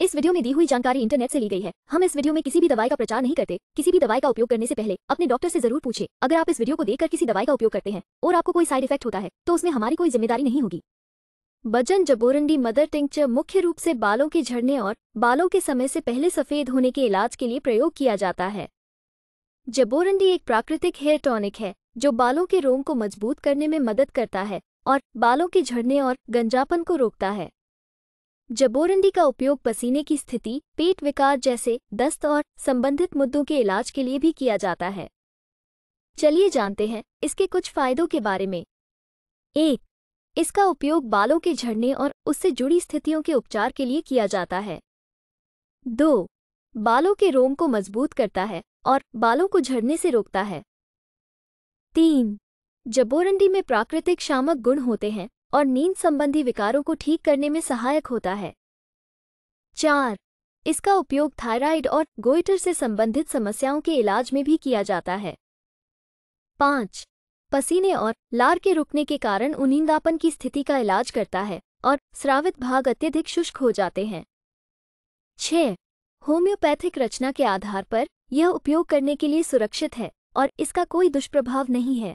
इस वीडियो में दी हुई जानकारी इंटरनेट से ली गई है हम इस वीडियो में किसी भी दवाई का प्रचार नहीं करते किसी भी दवाई का उपयोग करने से पहले अपने डॉक्टर से जरूर पूछे अगर आप इस वीडियो को देखकर किसी दवाई का उपयोग करते हैं और आपको कोई साइड इफेक्ट होता है तो उसमें हमारी कोई जिम्मेदारी नहीं होगी बजन जबोरंडी मदर टिंक्चर मुख्य रूप से बालों के झड़ने और बालों के समय से पहले सफेद होने के इलाज के लिए प्रयोग किया जाता है जबोरंडी एक प्राकृतिक हेयर टॉनिक है जो बालों के रोम को मजबूत करने में मदद करता है और बालों के झड़ने और गंजापन को रोकता है जबोरंडी का उपयोग पसीने की स्थिति पेट विकार जैसे दस्त और संबंधित मुद्दों के इलाज के लिए भी किया जाता है चलिए जानते हैं इसके कुछ फायदों के बारे में एक इसका उपयोग बालों के झड़ने और उससे जुड़ी स्थितियों के उपचार के लिए किया जाता है दो बालों के रोम को मजबूत करता है और बालों को झड़ने से रोकता है तीन जबोरंडी में प्राकृतिक शामक गुण होते हैं और नींद संबंधी विकारों को ठीक करने में सहायक होता है चार इसका उपयोग थायराइड और गोइटर से संबंधित समस्याओं के इलाज में भी किया जाता है पाँच पसीने और लार के रुकने के कारण उनींदापन की स्थिति का इलाज करता है और स्रावित भाग अत्यधिक शुष्क हो जाते हैं छ होम्योपैथिक रचना के आधार पर यह उपयोग करने के लिए सुरक्षित है और इसका कोई दुष्प्रभाव नहीं है